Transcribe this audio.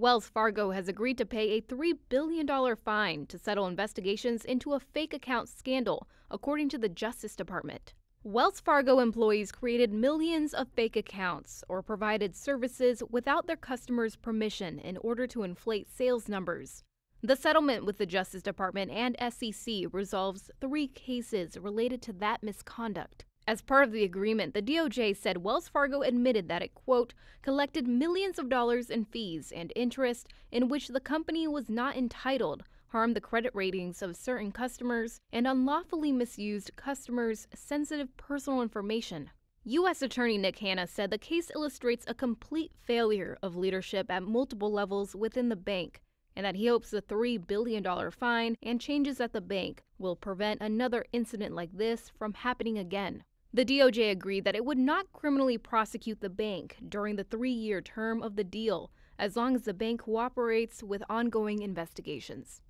Wells Fargo has agreed to pay a $3 billion fine to settle investigations into a fake account scandal, according to the Justice Department. Wells Fargo employees created millions of fake accounts or provided services without their customers' permission in order to inflate sales numbers. The settlement with the Justice Department and SEC resolves three cases related to that misconduct. As part of the agreement, the DOJ said Wells Fargo admitted that it, quote, collected millions of dollars in fees and interest in which the company was not entitled, harmed the credit ratings of certain customers, and unlawfully misused customers' sensitive personal information. U.S. Attorney Nick Hanna said the case illustrates a complete failure of leadership at multiple levels within the bank, and that he hopes the $3 billion fine and changes at the bank will prevent another incident like this from happening again. The DOJ agreed that it would not criminally prosecute the bank during the three year term of the deal as long as the bank cooperates with ongoing investigations.